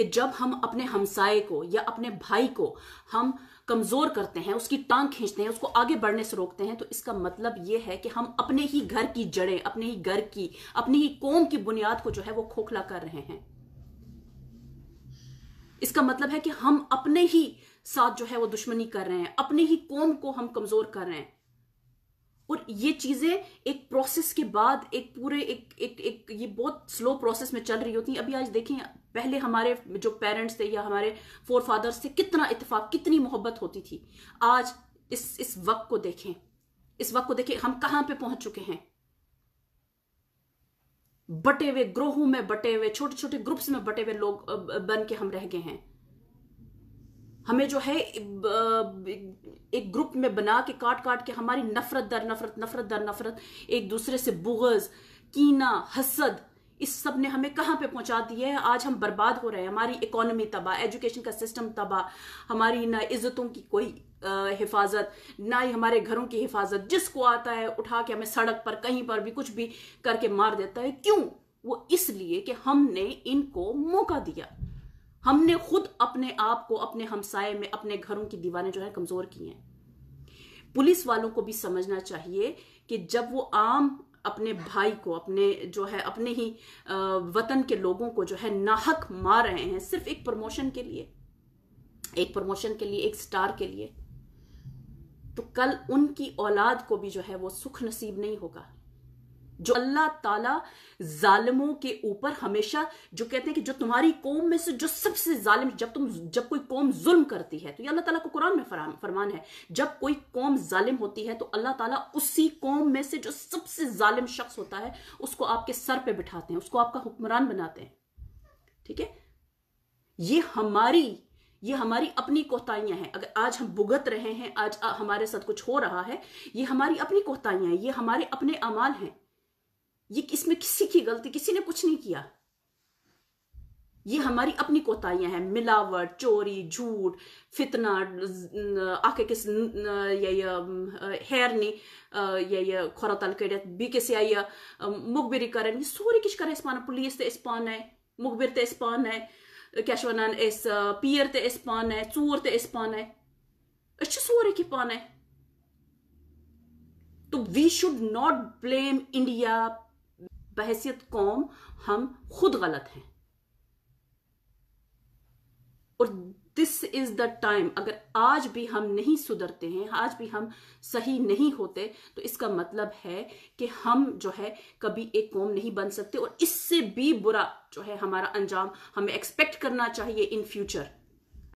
कि जब हम अपने हमसाए को या अपने भाई को हम कमज़ोर करते हैं उसकी टांग खींचते हैं उसको आगे बढ़ने से रोकते हैं तो इसका मतलब यह है कि हम अपने ही घर की जड़ें अपने ही घर की अपनी ही कौम की बुनियाद को जो है वो खोखला कर रहे हैं इसका मतलब है कि हम अपने ही साथ जो है वो दुश्मनी कर रहे हैं अपने ही कौम को हम कमज़ोर कर रहे हैं ये चीज़ें एक प्रोसेस के बाद एक पूरे एक एक एक ये बहुत स्लो प्रोसेस में चल रही होती है अभी आज देखें पहले हमारे जो पेरेंट्स थे या हमारे फोर फादर्स थे कितना इतफाक कितनी मोहब्बत होती थी आज इस इस वक्त को देखें इस वक्त को देखें हम कहां पे पहुंच चुके हैं बटे हुए ग्रोहों में बटे हुए छोटे छोटे ग्रुप्स में बटे हुए लोग बन के हम रह गए हैं हमें जो है एक ग्रुप में बना के काट काट के हमारी नफरत दर नफरत नफरत दर नफरत एक दूसरे से बुगज कीना हसद इस सब ने हमें कहाँ पे पहुंचा दिया है आज हम बर्बाद हो रहे हैं हमारी इकोनॉमी तबाह एजुकेशन का सिस्टम तबाह हमारी ना इज्जतों की कोई हिफाजत ना ही हमारे घरों की हिफाजत जिसको आता है उठा के हमें सड़क पर कहीं पर भी कुछ भी करके मार देता है क्यों वो इसलिए कि हमने इनको मौका दिया हमने खुद अपने आप को अपने हमसाए में अपने घरों की दीवारें जो है कमजोर की हैं पुलिस वालों को भी समझना चाहिए कि जब वो आम अपने भाई को अपने जो है अपने ही वतन के लोगों को जो है नाहक मार रहे हैं सिर्फ एक प्रमोशन के लिए एक प्रमोशन के लिए एक स्टार के लिए तो कल उनकी औलाद को भी जो है वो सुख नसीब नहीं होगा जो अल्लाह ताला जालिमों के ऊपर हमेशा जो कहते हैं कि जो तुम्हारी कौम में से जो सबसे जालिम जब तुम जब कोई कौम जुल्म करती है तो ये अल्लाह ताला को कुरान में फरमान है जब कोई कौम जालिम होती है तो अल्लाह ताला उसी कौम में से जो सबसे जालिम शख्स होता है उसको आपके सर पे बिठाते हैं उसको आपका हुक्मरान बनाते हैं ठीक है ये हमारी ये हमारी अपनी कोताहियां हैं अगर आज हम भुगत रहे हैं आज हमारे साथ कुछ हो रहा है ये हमारी अपनी कोताहियां हैं ये हमारे अपने अमाल हैं ये इसमें किसी की गलती किसी ने कुछ नहीं किया ये हमारी अपनी कोताहियां हैं मिलावट चोरी झूठ फितना आके किस हेरनी ये कर बी बिकिस या मुखबिरी कर सोरे किश कर पाना पुलिस ते पान मुखबिर ते पान क्या वन पीर ते पान चूर ते पान अच्छा, सोरे पाना पान तो we should not blame India बहसीत कौम हम खुद गलत हैं और दिस इज द टाइम अगर आज भी हम नहीं सुधरते हैं आज भी हम सही नहीं होते तो इसका मतलब है कि हम जो है कभी एक कौम नहीं बन सकते और इससे भी बुरा जो है हमारा अंजाम हमें एक्सपेक्ट करना चाहिए इन फ्यूचर